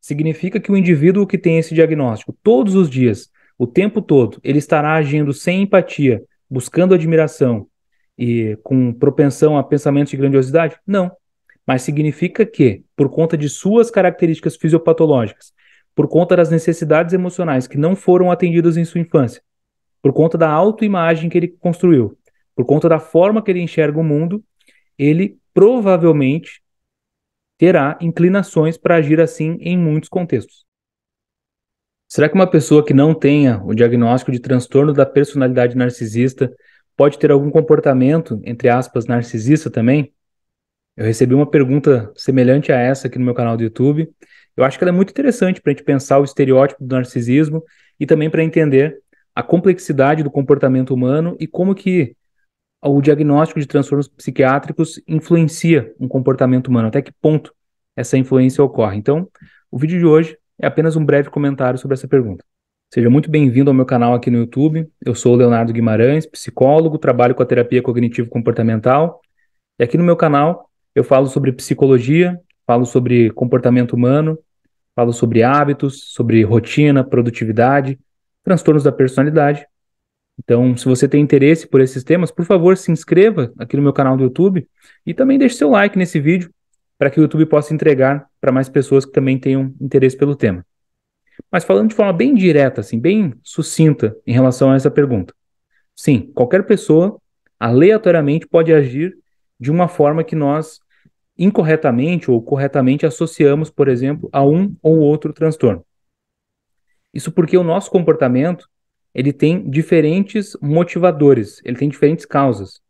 significa que o indivíduo que tem esse diagnóstico todos os dias, o tempo todo, ele estará agindo sem empatia, buscando admiração e com propensão a pensamentos de grandiosidade? Não. Mas significa que, por conta de suas características fisiopatológicas, por conta das necessidades emocionais que não foram atendidas em sua infância, por conta da autoimagem que ele construiu, por conta da forma que ele enxerga o mundo, ele provavelmente terá inclinações para agir assim em muitos contextos. Será que uma pessoa que não tenha o diagnóstico de transtorno da personalidade narcisista pode ter algum comportamento, entre aspas, narcisista também? Eu recebi uma pergunta semelhante a essa aqui no meu canal do YouTube. Eu acho que ela é muito interessante para a gente pensar o estereótipo do narcisismo e também para entender a complexidade do comportamento humano e como que o diagnóstico de transtornos psiquiátricos influencia um comportamento humano, até que ponto essa influência ocorre. Então, o vídeo de hoje é apenas um breve comentário sobre essa pergunta. Seja muito bem-vindo ao meu canal aqui no YouTube. Eu sou o Leonardo Guimarães, psicólogo, trabalho com a terapia cognitivo-comportamental. E aqui no meu canal eu falo sobre psicologia, falo sobre comportamento humano, falo sobre hábitos, sobre rotina, produtividade, transtornos da personalidade então, se você tem interesse por esses temas, por favor, se inscreva aqui no meu canal do YouTube e também deixe seu like nesse vídeo para que o YouTube possa entregar para mais pessoas que também tenham interesse pelo tema. Mas falando de forma bem direta, assim, bem sucinta em relação a essa pergunta. Sim, qualquer pessoa aleatoriamente pode agir de uma forma que nós incorretamente ou corretamente associamos, por exemplo, a um ou outro transtorno. Isso porque o nosso comportamento ele tem diferentes motivadores, ele tem diferentes causas,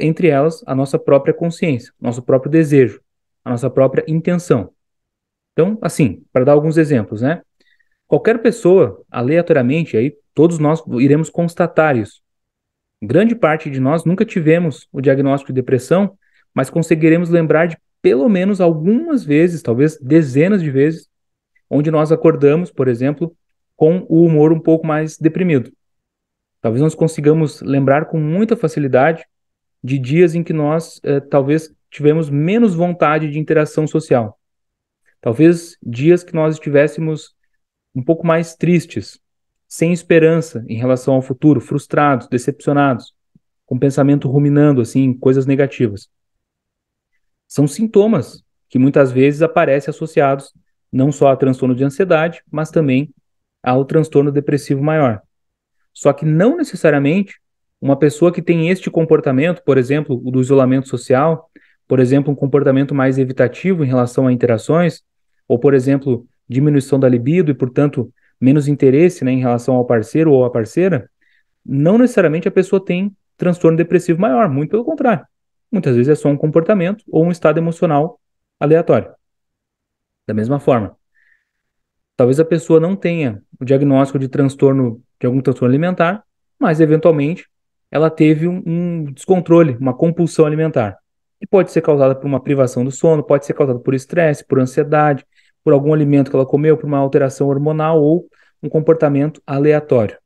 entre elas a nossa própria consciência, nosso próprio desejo, a nossa própria intenção. Então, assim, para dar alguns exemplos, né? Qualquer pessoa, aleatoriamente, aí todos nós iremos constatar isso. Grande parte de nós nunca tivemos o diagnóstico de depressão, mas conseguiremos lembrar de pelo menos algumas vezes, talvez dezenas de vezes, onde nós acordamos, por exemplo, com o humor um pouco mais deprimido. Talvez nós consigamos lembrar com muita facilidade de dias em que nós eh, talvez tivemos menos vontade de interação social. Talvez dias que nós estivéssemos um pouco mais tristes, sem esperança em relação ao futuro, frustrados, decepcionados, com pensamento ruminando assim coisas negativas. São sintomas que muitas vezes aparecem associados não só a transtorno de ansiedade, mas também ao transtorno depressivo maior. Só que não necessariamente uma pessoa que tem este comportamento, por exemplo, o do isolamento social, por exemplo, um comportamento mais evitativo em relação a interações, ou por exemplo, diminuição da libido e, portanto, menos interesse né, em relação ao parceiro ou à parceira, não necessariamente a pessoa tem transtorno depressivo maior, muito pelo contrário. Muitas vezes é só um comportamento ou um estado emocional aleatório. Da mesma forma, Talvez a pessoa não tenha o diagnóstico de transtorno, de algum transtorno alimentar, mas eventualmente ela teve um, um descontrole, uma compulsão alimentar. E pode ser causada por uma privação do sono, pode ser causada por estresse, por ansiedade, por algum alimento que ela comeu, por uma alteração hormonal ou um comportamento aleatório.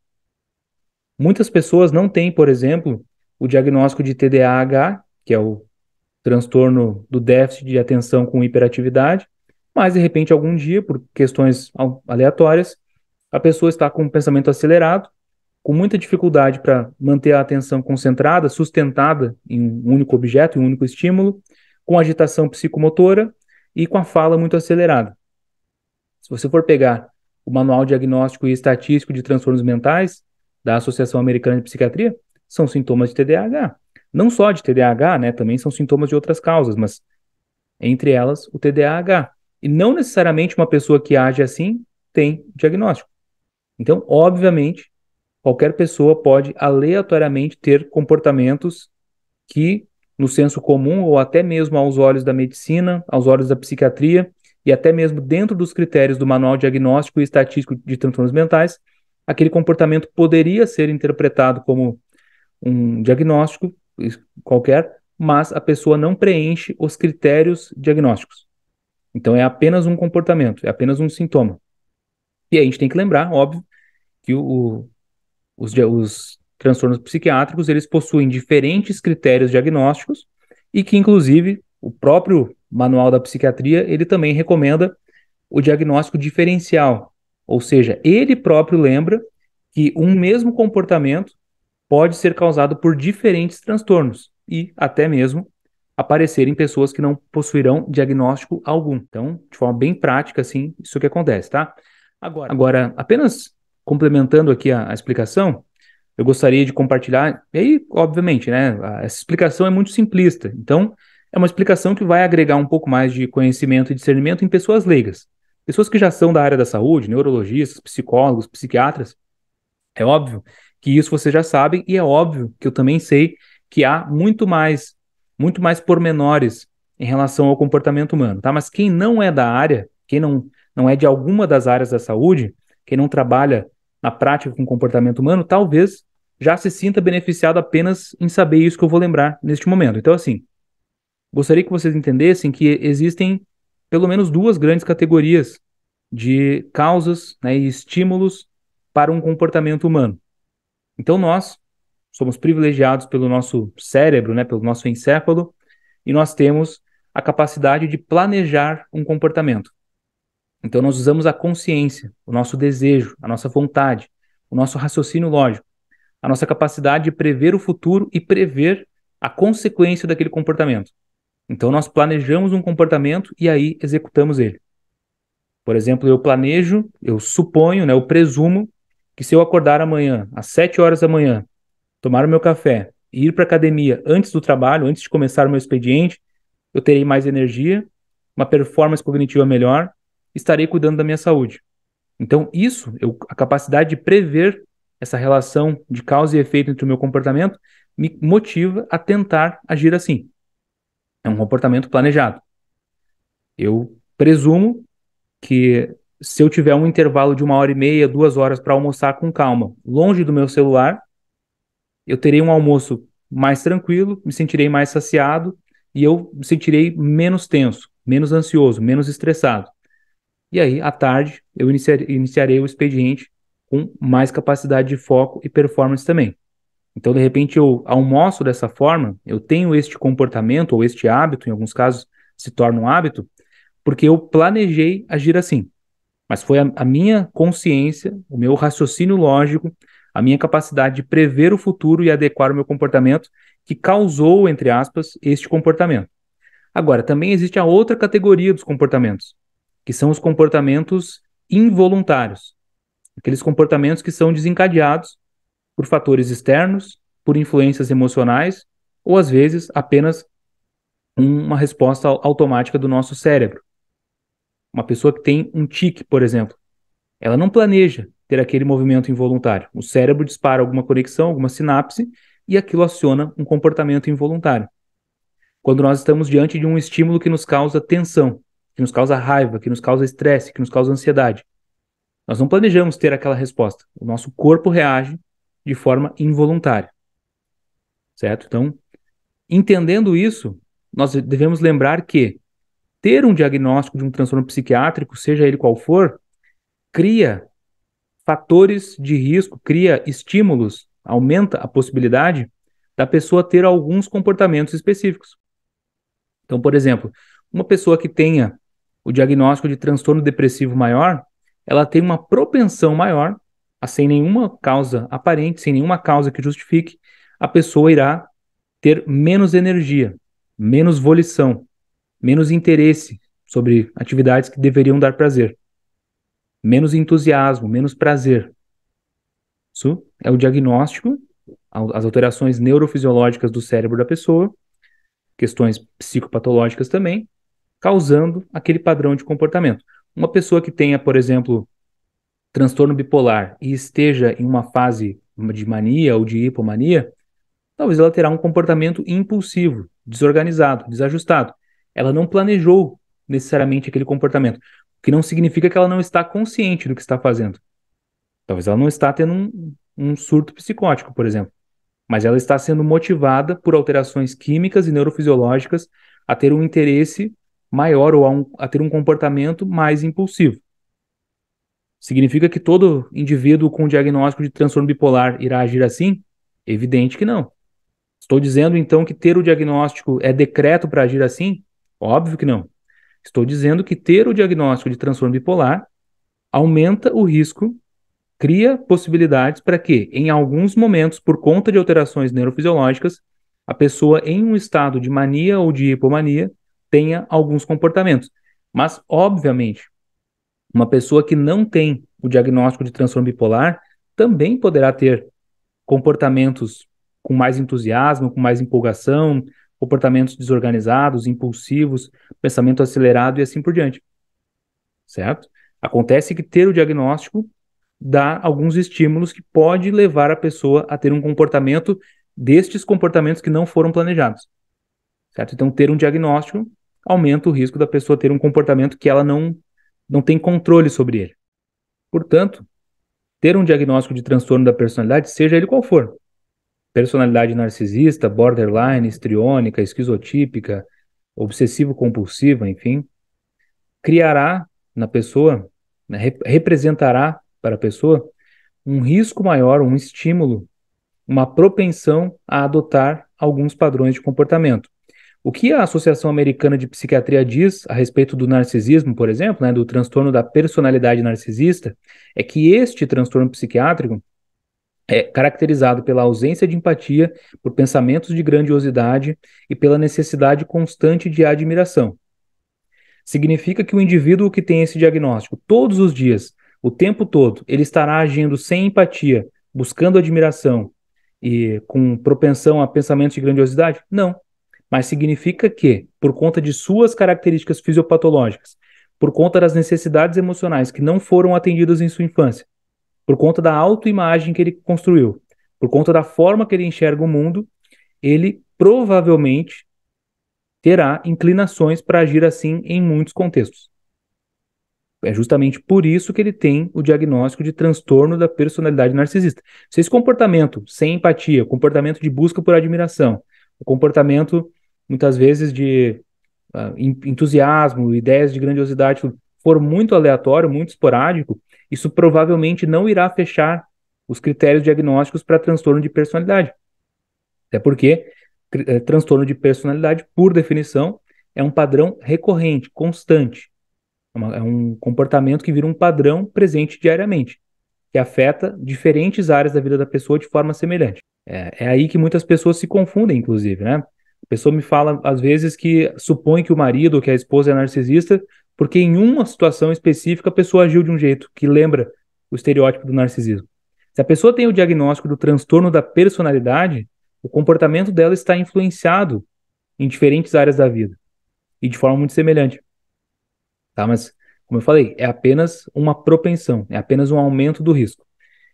Muitas pessoas não têm, por exemplo, o diagnóstico de TDAH, que é o transtorno do déficit de atenção com hiperatividade, mas, de repente, algum dia, por questões aleatórias, a pessoa está com um pensamento acelerado, com muita dificuldade para manter a atenção concentrada, sustentada em um único objeto, em um único estímulo, com agitação psicomotora e com a fala muito acelerada. Se você for pegar o Manual Diagnóstico e Estatístico de Transtornos Mentais da Associação Americana de Psiquiatria, são sintomas de TDAH. Não só de TDAH, né? Também são sintomas de outras causas, mas entre elas o TDAH. E não necessariamente uma pessoa que age assim tem diagnóstico. Então, obviamente, qualquer pessoa pode aleatoriamente ter comportamentos que, no senso comum, ou até mesmo aos olhos da medicina, aos olhos da psiquiatria, e até mesmo dentro dos critérios do Manual Diagnóstico e Estatístico de Transtornos Mentais, aquele comportamento poderia ser interpretado como um diagnóstico qualquer, mas a pessoa não preenche os critérios diagnósticos. Então é apenas um comportamento, é apenas um sintoma. E a gente tem que lembrar, óbvio, que o, o, os, os transtornos psiquiátricos eles possuem diferentes critérios diagnósticos e que inclusive o próprio manual da psiquiatria ele também recomenda o diagnóstico diferencial, ou seja, ele próprio lembra que um mesmo comportamento pode ser causado por diferentes transtornos e até mesmo aparecerem pessoas que não possuirão diagnóstico algum. Então, de forma bem prática, assim, isso que acontece, tá? Agora, agora apenas complementando aqui a, a explicação, eu gostaria de compartilhar, e aí, obviamente, né, essa explicação é muito simplista, então é uma explicação que vai agregar um pouco mais de conhecimento e discernimento em pessoas leigas. Pessoas que já são da área da saúde, neurologistas, psicólogos, psiquiatras, é óbvio que isso vocês já sabem, e é óbvio que eu também sei que há muito mais muito mais pormenores em relação ao comportamento humano, tá? Mas quem não é da área, quem não, não é de alguma das áreas da saúde, quem não trabalha na prática com comportamento humano, talvez já se sinta beneficiado apenas em saber isso que eu vou lembrar neste momento. Então, assim, gostaria que vocês entendessem que existem pelo menos duas grandes categorias de causas né, e estímulos para um comportamento humano. Então, nós, somos privilegiados pelo nosso cérebro, né, pelo nosso encéfalo, e nós temos a capacidade de planejar um comportamento. Então nós usamos a consciência, o nosso desejo, a nossa vontade, o nosso raciocínio lógico, a nossa capacidade de prever o futuro e prever a consequência daquele comportamento. Então nós planejamos um comportamento e aí executamos ele. Por exemplo, eu planejo, eu suponho, né, eu presumo que se eu acordar amanhã às 7 horas da manhã tomar o meu café e ir para a academia antes do trabalho, antes de começar o meu expediente, eu terei mais energia, uma performance cognitiva melhor, estarei cuidando da minha saúde. Então, isso, eu, a capacidade de prever essa relação de causa e efeito entre o meu comportamento, me motiva a tentar agir assim. É um comportamento planejado. Eu presumo que se eu tiver um intervalo de uma hora e meia, duas horas para almoçar com calma, longe do meu celular, eu terei um almoço mais tranquilo, me sentirei mais saciado e eu me sentirei menos tenso, menos ansioso, menos estressado. E aí, à tarde, eu iniciarei, iniciarei o expediente com mais capacidade de foco e performance também. Então, de repente, eu almoço dessa forma, eu tenho este comportamento ou este hábito, em alguns casos se torna um hábito, porque eu planejei agir assim. Mas foi a, a minha consciência, o meu raciocínio lógico a minha capacidade de prever o futuro e adequar o meu comportamento que causou, entre aspas, este comportamento. Agora, também existe a outra categoria dos comportamentos, que são os comportamentos involuntários, aqueles comportamentos que são desencadeados por fatores externos, por influências emocionais ou às vezes apenas uma resposta automática do nosso cérebro. Uma pessoa que tem um tique, por exemplo, ela não planeja, ter aquele movimento involuntário. O cérebro dispara alguma conexão, alguma sinapse, e aquilo aciona um comportamento involuntário. Quando nós estamos diante de um estímulo que nos causa tensão, que nos causa raiva, que nos causa estresse, que nos causa ansiedade, nós não planejamos ter aquela resposta. O nosso corpo reage de forma involuntária. Certo? Então, entendendo isso, nós devemos lembrar que ter um diagnóstico de um transtorno psiquiátrico, seja ele qual for, cria fatores de risco, cria estímulos, aumenta a possibilidade da pessoa ter alguns comportamentos específicos. Então, por exemplo, uma pessoa que tenha o diagnóstico de transtorno depressivo maior, ela tem uma propensão maior, a, sem nenhuma causa aparente, sem nenhuma causa que justifique, a pessoa irá ter menos energia, menos volição, menos interesse sobre atividades que deveriam dar prazer menos entusiasmo, menos prazer. Isso é o diagnóstico, as alterações neurofisiológicas do cérebro da pessoa, questões psicopatológicas também, causando aquele padrão de comportamento. Uma pessoa que tenha, por exemplo, transtorno bipolar e esteja em uma fase de mania ou de hipomania, talvez ela terá um comportamento impulsivo, desorganizado, desajustado. Ela não planejou necessariamente aquele comportamento que não significa que ela não está consciente do que está fazendo. Talvez ela não está tendo um, um surto psicótico, por exemplo, mas ela está sendo motivada por alterações químicas e neurofisiológicas a ter um interesse maior ou a, um, a ter um comportamento mais impulsivo. Significa que todo indivíduo com diagnóstico de transtorno bipolar irá agir assim? Evidente que não. Estou dizendo então que ter o diagnóstico é decreto para agir assim? Óbvio que não. Estou dizendo que ter o diagnóstico de transtorno bipolar aumenta o risco, cria possibilidades para que, em alguns momentos, por conta de alterações neurofisiológicas, a pessoa em um estado de mania ou de hipomania tenha alguns comportamentos. Mas, obviamente, uma pessoa que não tem o diagnóstico de transtorno bipolar também poderá ter comportamentos com mais entusiasmo, com mais empolgação, comportamentos desorganizados, impulsivos, pensamento acelerado e assim por diante. Certo? Acontece que ter o diagnóstico dá alguns estímulos que pode levar a pessoa a ter um comportamento destes comportamentos que não foram planejados. Certo? Então ter um diagnóstico aumenta o risco da pessoa ter um comportamento que ela não não tem controle sobre ele. Portanto, ter um diagnóstico de transtorno da personalidade, seja ele qual for, personalidade narcisista, borderline, histriônica, esquizotípica, obsessivo-compulsiva, enfim, criará na pessoa, né, representará para a pessoa um risco maior, um estímulo, uma propensão a adotar alguns padrões de comportamento. O que a Associação Americana de Psiquiatria diz a respeito do narcisismo, por exemplo, né, do transtorno da personalidade narcisista, é que este transtorno psiquiátrico é caracterizado pela ausência de empatia, por pensamentos de grandiosidade e pela necessidade constante de admiração. Significa que o indivíduo que tem esse diagnóstico todos os dias, o tempo todo, ele estará agindo sem empatia, buscando admiração e com propensão a pensamentos de grandiosidade? Não. Mas significa que, por conta de suas características fisiopatológicas, por conta das necessidades emocionais que não foram atendidas em sua infância, por conta da autoimagem que ele construiu, por conta da forma que ele enxerga o mundo, ele provavelmente terá inclinações para agir assim em muitos contextos. É justamente por isso que ele tem o diagnóstico de transtorno da personalidade narcisista. Se esse comportamento sem empatia, comportamento de busca por admiração, o comportamento muitas vezes de uh, entusiasmo, ideias de grandiosidade, for muito aleatório, muito esporádico, isso provavelmente não irá fechar os critérios diagnósticos para transtorno de personalidade. Até porque é, transtorno de personalidade, por definição, é um padrão recorrente, constante. É, uma, é um comportamento que vira um padrão presente diariamente, que afeta diferentes áreas da vida da pessoa de forma semelhante. É, é aí que muitas pessoas se confundem, inclusive, né? A pessoa me fala, às vezes, que supõe que o marido ou que a esposa é narcisista porque em uma situação específica a pessoa agiu de um jeito que lembra o estereótipo do narcisismo. Se a pessoa tem o diagnóstico do transtorno da personalidade, o comportamento dela está influenciado em diferentes áreas da vida e de forma muito semelhante. Tá, mas como eu falei, é apenas uma propensão, é apenas um aumento do risco.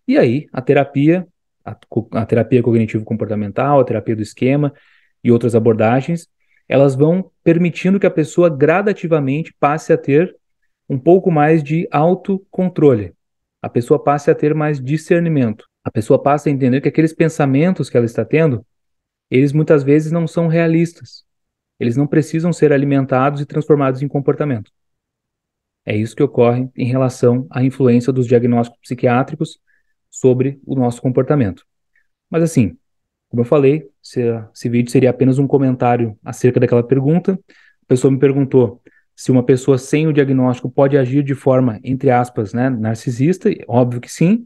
E aí, a terapia, a, a terapia cognitivo-comportamental, a terapia do esquema e outras abordagens elas vão permitindo que a pessoa gradativamente passe a ter um pouco mais de autocontrole. A pessoa passe a ter mais discernimento. A pessoa passa a entender que aqueles pensamentos que ela está tendo, eles muitas vezes não são realistas. Eles não precisam ser alimentados e transformados em comportamento. É isso que ocorre em relação à influência dos diagnósticos psiquiátricos sobre o nosso comportamento. Mas assim, como eu falei, esse vídeo seria apenas um comentário acerca daquela pergunta. A pessoa me perguntou se uma pessoa sem o diagnóstico pode agir de forma, entre aspas, né, narcisista. Óbvio que sim.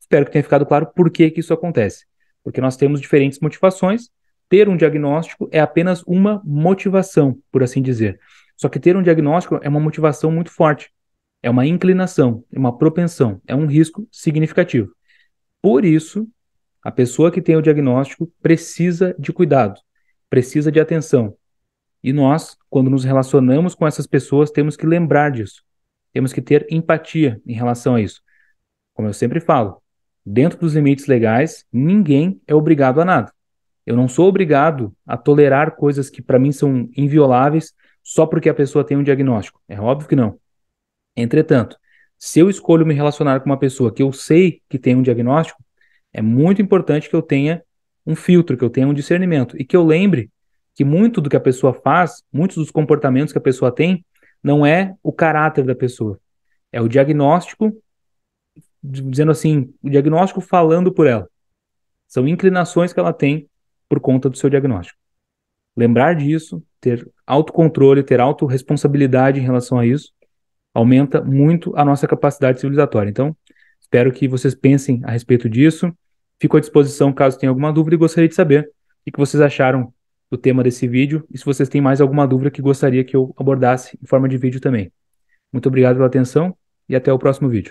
Espero que tenha ficado claro por que, que isso acontece. Porque nós temos diferentes motivações. Ter um diagnóstico é apenas uma motivação, por assim dizer. Só que ter um diagnóstico é uma motivação muito forte. É uma inclinação, é uma propensão, é um risco significativo. Por isso, a pessoa que tem o diagnóstico precisa de cuidado, precisa de atenção. E nós, quando nos relacionamos com essas pessoas, temos que lembrar disso. Temos que ter empatia em relação a isso. Como eu sempre falo, dentro dos limites legais, ninguém é obrigado a nada. Eu não sou obrigado a tolerar coisas que para mim são invioláveis só porque a pessoa tem um diagnóstico. É óbvio que não. Entretanto, se eu escolho me relacionar com uma pessoa que eu sei que tem um diagnóstico, é muito importante que eu tenha um filtro, que eu tenha um discernimento e que eu lembre que muito do que a pessoa faz, muitos dos comportamentos que a pessoa tem, não é o caráter da pessoa. É o diagnóstico, dizendo assim, o diagnóstico falando por ela. São inclinações que ela tem por conta do seu diagnóstico. Lembrar disso, ter autocontrole, ter autorresponsabilidade em relação a isso, aumenta muito a nossa capacidade civilizatória. Então, espero que vocês pensem a respeito disso. Fico à disposição caso tenha alguma dúvida e gostaria de saber o que vocês acharam do tema desse vídeo e se vocês têm mais alguma dúvida que gostaria que eu abordasse em forma de vídeo também. Muito obrigado pela atenção e até o próximo vídeo.